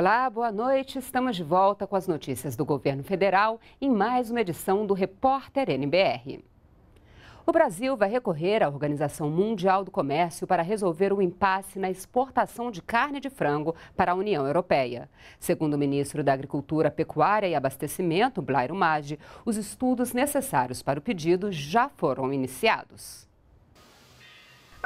Olá, boa noite. Estamos de volta com as notícias do governo federal em mais uma edição do Repórter NBR. O Brasil vai recorrer à Organização Mundial do Comércio para resolver o impasse na exportação de carne de frango para a União Europeia. Segundo o ministro da Agricultura, Pecuária e Abastecimento, Blairo Maggi, os estudos necessários para o pedido já foram iniciados.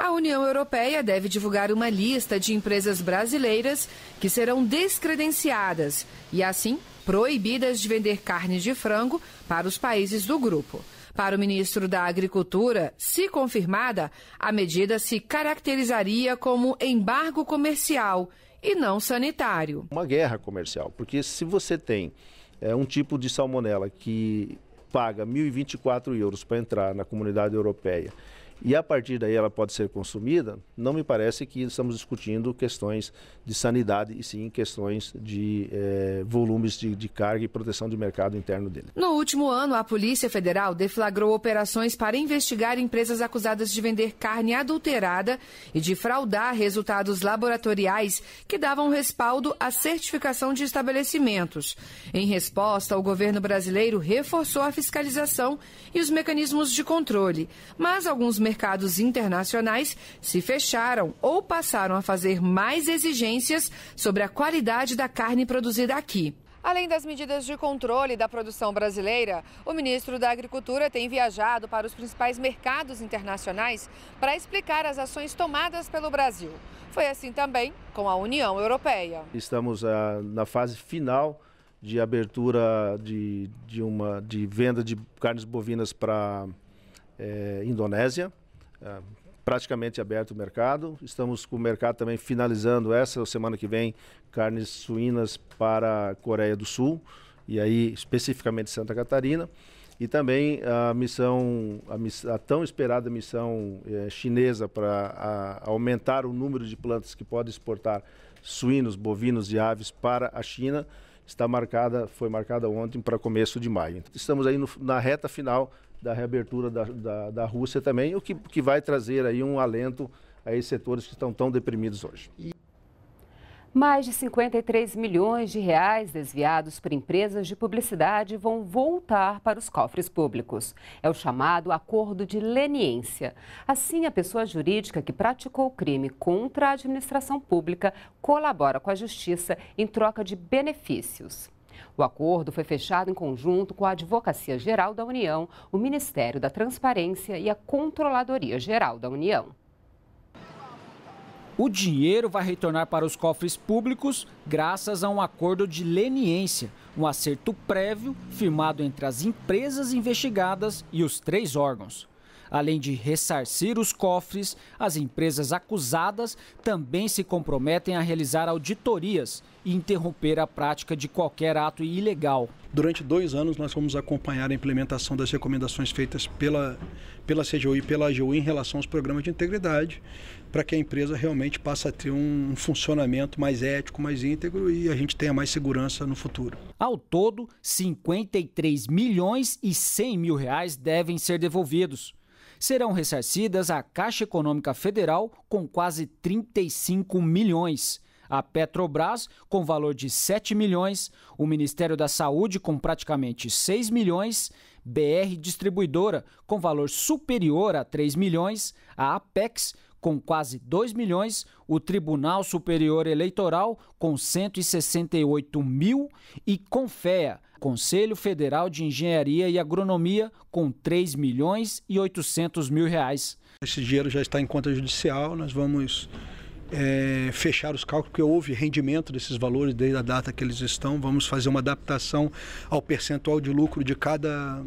A União Europeia deve divulgar uma lista de empresas brasileiras que serão descredenciadas e, assim, proibidas de vender carne de frango para os países do grupo. Para o ministro da Agricultura, se confirmada, a medida se caracterizaria como embargo comercial e não sanitário. Uma guerra comercial, porque se você tem é, um tipo de salmonela que paga 1.024 euros para entrar na comunidade europeia e a partir daí ela pode ser consumida, não me parece que estamos discutindo questões de sanidade e sim questões de eh, volumes de, de carga e proteção de mercado interno dele. No último ano, a Polícia Federal deflagrou operações para investigar empresas acusadas de vender carne adulterada e de fraudar resultados laboratoriais que davam respaldo à certificação de estabelecimentos. Em resposta, o governo brasileiro reforçou a fiscalização e os mecanismos de controle, mas alguns mercados mercados internacionais se fecharam ou passaram a fazer mais exigências sobre a qualidade da carne produzida aqui. Além das medidas de controle da produção brasileira, o ministro da Agricultura tem viajado para os principais mercados internacionais para explicar as ações tomadas pelo Brasil. Foi assim também com a União Europeia. Estamos ah, na fase final de abertura de, de, uma, de venda de carnes bovinas para é, Indonésia. Ah, praticamente aberto o mercado. Estamos com o mercado também finalizando essa semana que vem carnes suínas para a Coreia do Sul e aí especificamente Santa Catarina e também a missão a, miss, a tão esperada missão eh, chinesa para aumentar o número de plantas que pode exportar suínos, bovinos e aves para a China está marcada foi marcada ontem para começo de maio. Então, estamos aí no, na reta final da reabertura da, da, da Rússia também, o que, que vai trazer aí um alento a esses setores que estão tão deprimidos hoje. Mais de 53 milhões de reais desviados por empresas de publicidade vão voltar para os cofres públicos. É o chamado acordo de leniência. Assim, a pessoa jurídica que praticou o crime contra a administração pública colabora com a justiça em troca de benefícios. O acordo foi fechado em conjunto com a Advocacia Geral da União, o Ministério da Transparência e a Controladoria Geral da União. O dinheiro vai retornar para os cofres públicos graças a um acordo de leniência, um acerto prévio firmado entre as empresas investigadas e os três órgãos. Além de ressarcir os cofres, as empresas acusadas também se comprometem a realizar auditorias e interromper a prática de qualquer ato ilegal. Durante dois anos, nós vamos acompanhar a implementação das recomendações feitas pela, pela CGU e pela AGU em relação aos programas de integridade, para que a empresa realmente passe a ter um funcionamento mais ético, mais íntegro e a gente tenha mais segurança no futuro. Ao todo, 53 milhões e 100 mil reais devem ser devolvidos serão ressarcidas à Caixa Econômica Federal com quase 35 milhões a Petrobras com valor de 7 milhões, o Ministério da Saúde com praticamente 6 milhões, BR Distribuidora com valor superior a 3 milhões, a Apex com quase 2 milhões, o Tribunal Superior Eleitoral, com 168 mil, e Confea, Conselho Federal de Engenharia e Agronomia, com 3 milhões e 800 mil reais. Esse dinheiro já está em conta judicial, nós vamos é, fechar os cálculos, porque houve rendimento desses valores desde a data que eles estão, vamos fazer uma adaptação ao percentual de lucro de cada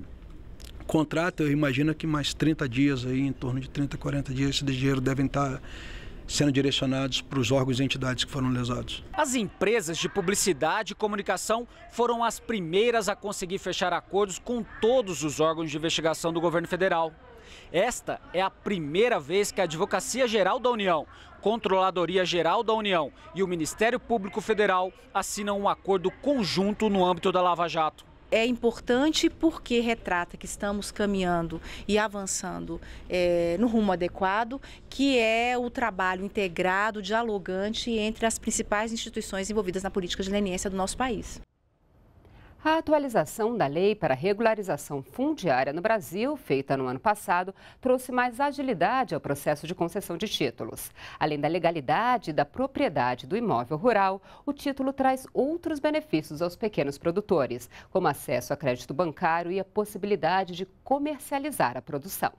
contrato, eu imagino que mais 30 dias aí, em torno de 30, 40 dias, esse dinheiro deve estar tá sendo direcionados para os órgãos e entidades que foram lesados. As empresas de publicidade e comunicação foram as primeiras a conseguir fechar acordos com todos os órgãos de investigação do governo federal. Esta é a primeira vez que a Advocacia Geral da União, Controladoria Geral da União e o Ministério Público Federal assinam um acordo conjunto no âmbito da Lava Jato é importante porque retrata que estamos caminhando e avançando é, no rumo adequado, que é o trabalho integrado, dialogante entre as principais instituições envolvidas na política de leniência do nosso país. A atualização da lei para regularização fundiária no Brasil, feita no ano passado, trouxe mais agilidade ao processo de concessão de títulos. Além da legalidade e da propriedade do imóvel rural, o título traz outros benefícios aos pequenos produtores, como acesso a crédito bancário e a possibilidade de comercializar a produção.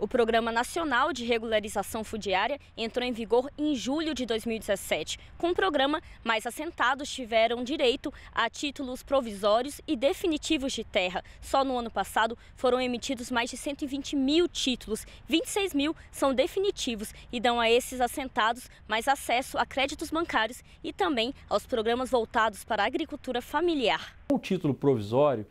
O Programa Nacional de Regularização Fundiária entrou em vigor em julho de 2017. Com o programa, mais assentados tiveram direito a títulos provisórios e definitivos de terra. Só no ano passado foram emitidos mais de 120 mil títulos. 26 mil são definitivos e dão a esses assentados mais acesso a créditos bancários e também aos programas voltados para a agricultura familiar. O título provisório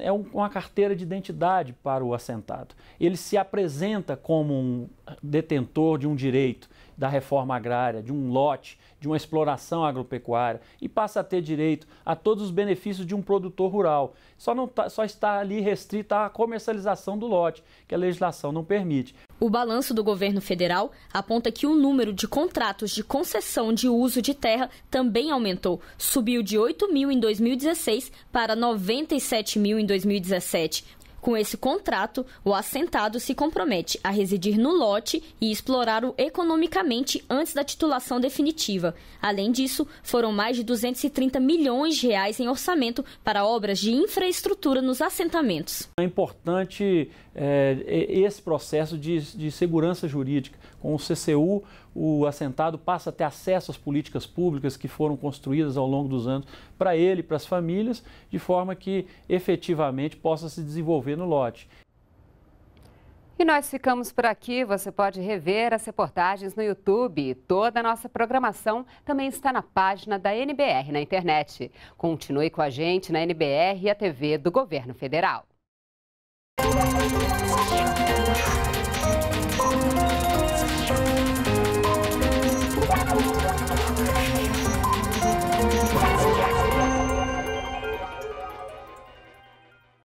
é uma carteira de identidade para o assentado. Ele se apresenta como um detentor de um direito da reforma agrária, de um lote, de uma exploração agropecuária e passa a ter direito a todos os benefícios de um produtor rural. Só, não tá, só está ali restrita à comercialização do lote, que a legislação não permite. O balanço do governo federal aponta que o número de contratos de concessão de uso de terra também aumentou. Subiu de 8 mil em 2016 para 97 mil em 2017, com esse contrato, o assentado se compromete a residir no lote e explorá-lo economicamente antes da titulação definitiva. Além disso, foram mais de 230 milhões de reais em orçamento para obras de infraestrutura nos assentamentos. É importante é, esse processo de, de segurança jurídica. Com o CCU, o assentado passa a ter acesso às políticas públicas que foram construídas ao longo dos anos para ele, para as famílias, de forma que efetivamente possa se desenvolver no lote. E nós ficamos por aqui. Você pode rever as reportagens no YouTube. Toda a nossa programação também está na página da NBR na internet. Continue com a gente na NBR e a TV do Governo Federal.